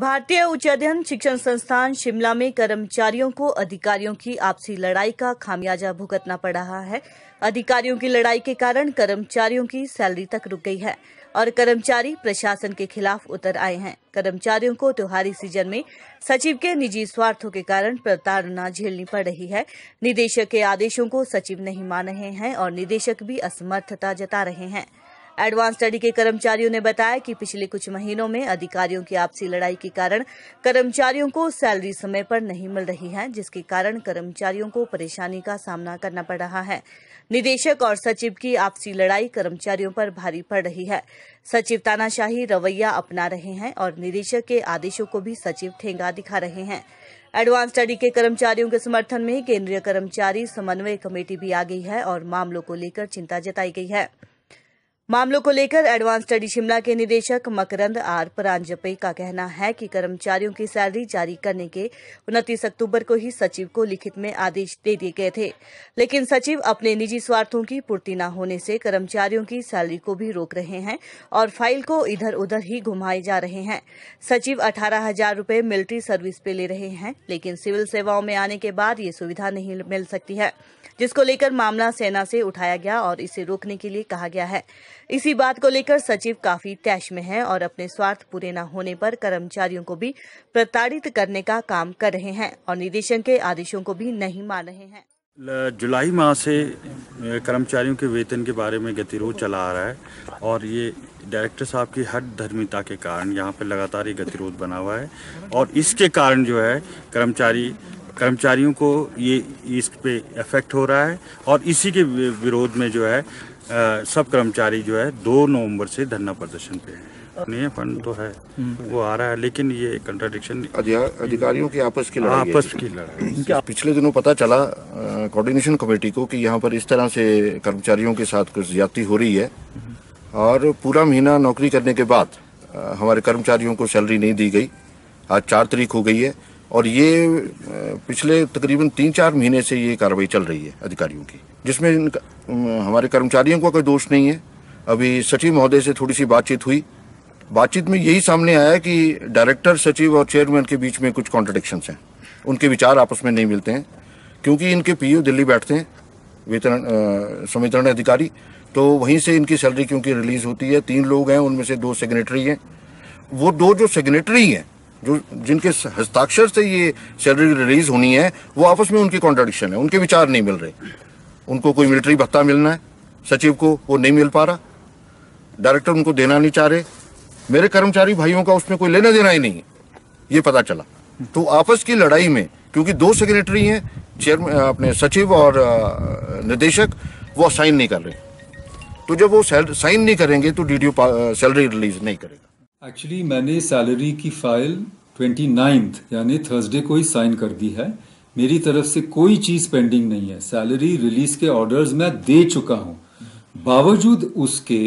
भारतीय उच्च अध्ययन शिक्षण संस्थान शिमला में कर्मचारियों को अधिकारियों की आपसी लड़ाई का खामियाजा भुगतना पड़ रहा है अधिकारियों की लड़ाई के कारण कर्मचारियों की सैलरी तक रुक गई है और कर्मचारी प्रशासन के खिलाफ उतर आए हैं कर्मचारियों को त्योहारी सीजन में सचिव के निजी स्वार्थों के कारण प्रताड़ना झेलनी पड़ रही है निदेशक के आदेशों को सचिव नहीं मान रहे हैं और निदेशक भी असमर्थता जता रहे हैं एडवांस स्टडी के कर्मचारियों ने बताया कि पिछले कुछ महीनों में अधिकारियों की आपसी लड़ाई के कारण कर्मचारियों को सैलरी समय पर नहीं मिल रही है जिसके कारण कर्मचारियों को परेशानी का सामना करना पड़ रहा है निदेशक और सचिव की आपसी लड़ाई कर्मचारियों पर भारी पड़ रही है सचिव तानाशाही रवैया अपना रहे हैं और निदेशक के आदेशों को भी सचिव ठेंगा दिखा रहे हैं एडवांस स्टडी के कर्मचारियों के समर्थन में केंद्रीय कर्मचारी समन्वय कमेटी भी आ गई है और मामलों को लेकर चिंता जताई गई है मामलों को लेकर एडवांस स्टडी शिमला के निदेशक मकरंद आर परांजपे का कहना है कि कर्मचारियों की सैलरी जारी करने के उनतीस अक्टूबर को ही सचिव को लिखित में आदेश दे दिए गए थे लेकिन सचिव अपने निजी स्वार्थों की पूर्ति न होने से कर्मचारियों की सैलरी को भी रोक रहे हैं और फाइल को इधर उधर ही घुमाए जा रहे हैं सचिव अठारह हजार रूपये मिलिट्री सर्विस पे ले रहे हैं लेकिन सिविल सेवाओं में आने के बाद ये सुविधा नहीं मिल सकती है जिसको लेकर मामला सेना से उठाया गया और इसे रोकने के लिए कहा गया है इसी बात को लेकर सचिव काफी तैश में है और अपने स्वार्थ पूरे न होने पर कर्मचारियों को भी प्रताड़ित करने का काम कर रहे हैं और निदेशक के आदेशों को भी नहीं मान रहे हैं जुलाई माह से कर्मचारियों के वेतन के बारे में गतिरोध चला आ रहा है और ये डायरेक्टर साहब की हट धर्मिता के कारण यहाँ पर लगातार ये गतिरोध बना हुआ है और इसके कारण जो है कर्मचारी कर्मचारियों को ये इस पे इफेक्ट हो रहा है और इसी के विरोध में जो है आ, सब कर्मचारी जो है दो नवंबर से धरना प्रदर्शन पे है नहीं फंड तो है वो आ रहा है लेकिन ये कंट्राडिक्शन अधिकारियों की आपस की लड़ाई आपस की लड़ाई पिछले दिनों पता चला कोऑर्डिनेशन कमेटी को कि यहाँ पर इस तरह से कर्मचारियों के साथ कुछ ज्यादा हो रही है और पूरा महीना नौकरी करने के बाद हमारे कर्मचारियों को सैलरी नहीं दी गई आज चार तारीख हो गई है और ये पिछले तकरीबन तीन चार महीने से ये कार्रवाई चल रही है अधिकारियों की जिसमें हमारे कर्मचारियों का कोई दोष नहीं है अभी सचिव महोदय से थोड़ी सी बातचीत हुई बातचीत में यही सामने आया कि डायरेक्टर सचिव और चेयरमैन के बीच में कुछ कॉन्ट्रडिक्शन हैं उनके विचार आपस में नहीं मिलते हैं क्योंकि इनके पीओ दिल्ली बैठते हैं वेतन संवितरण अधिकारी तो वहीं से इनकी सैलरी क्योंकि रिलीज होती है तीन लोग हैं उनमें से दो सेग्रेटरी हैं वो दो जो सेग्रेटरी हैं जो जिनके हस्ताक्षर से ये सैलरी रिलीज होनी है वो आपस में उनकी कॉन्ट्राडिक्शन है उनके विचार नहीं मिल रहे उनको कोई मिलिट्री भत्ता मिलना है सचिव को वो नहीं मिल पा रहा डायरेक्टर उनको देना नहीं चाह रहे मेरे कर्मचारी भाइयों का उसमें कोई लेना देना ही नहीं है ये पता चला तो आपस की लड़ाई में क्योंकि दो सेक्रेटरी हैं चेयरमैन अपने सचिव और निदेशक वो साइन नहीं कर रहे तो जब वो साइन नहीं करेंगे तो डी सैलरी रिलीज नहीं करेगा एक्चुअली मैंने सैलरी की फाइल ट्वेंटी नाइन्थ यानी थर्सडे को ही साइन कर दी है मेरी तरफ से कोई चीज़ पेंडिंग नहीं है सैलरी रिलीज के ऑर्डर्स मैं दे चुका हूँ बावजूद उसके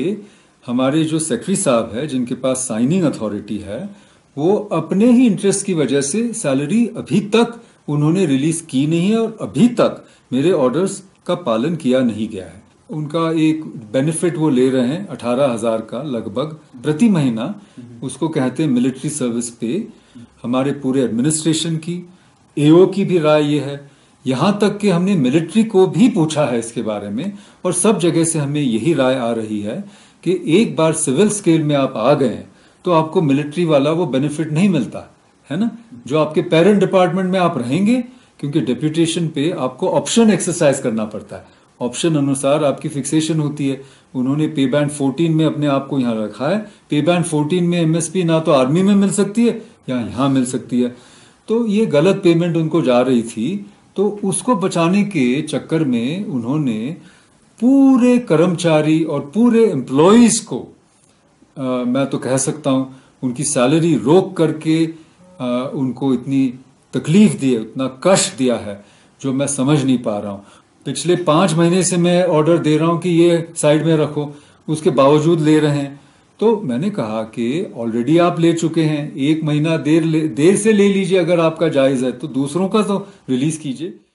हमारे जो सेक्रेटरी साहब है जिनके पास साइनिंग अथॉरिटी है वो अपने ही इंटरेस्ट की वजह से सैलरी अभी तक उन्होंने रिलीज की नहीं है और अभी तक मेरे ऑर्डर्स का पालन किया नहीं गया है उनका एक बेनिफिट वो ले रहे हैं अठारह हजार का लगभग प्रति महीना उसको कहते हैं मिलिट्री सर्विस पे हमारे पूरे एडमिनिस्ट्रेशन की एओ की भी राय ये है यहां तक कि हमने मिलिट्री को भी पूछा है इसके बारे में और सब जगह से हमें यही राय आ रही है कि एक बार सिविल स्केल में आप आ गए तो आपको मिलिट्री वाला वो बेनिफिट नहीं मिलता है ना जो आपके पेरेंट डिपार्टमेंट में आप रहेंगे क्योंकि डेप्यूटेशन पे आपको ऑप्शन एक्सरसाइज करना पड़ता है ऑप्शन अनुसार आपकी फिक्सेशन होती है उन्होंने पे बैंड फोर्टीन में अपने आप को यहाँ रखा है पे बैंड फोर्टीन में एमएसपी ना तो आर्मी में मिल सकती है या यहाँ मिल सकती है तो ये गलत पेमेंट उनको जा रही थी तो उसको बचाने के चक्कर में उन्होंने पूरे कर्मचारी और पूरे एम्प्लॉयज को आ, मैं तो कह सकता हूं उनकी सैलरी रोक करके आ, उनको इतनी तकलीफ दी है उतना कष्ट दिया है जो मैं समझ नहीं पा रहा हूँ पिछले पांच महीने से मैं ऑर्डर दे रहा हूं कि ये साइड में रखो उसके बावजूद ले रहे हैं तो मैंने कहा कि ऑलरेडी आप ले चुके हैं एक महीना देर देर से ले लीजिए अगर आपका जायज है तो दूसरों का तो रिलीज कीजिए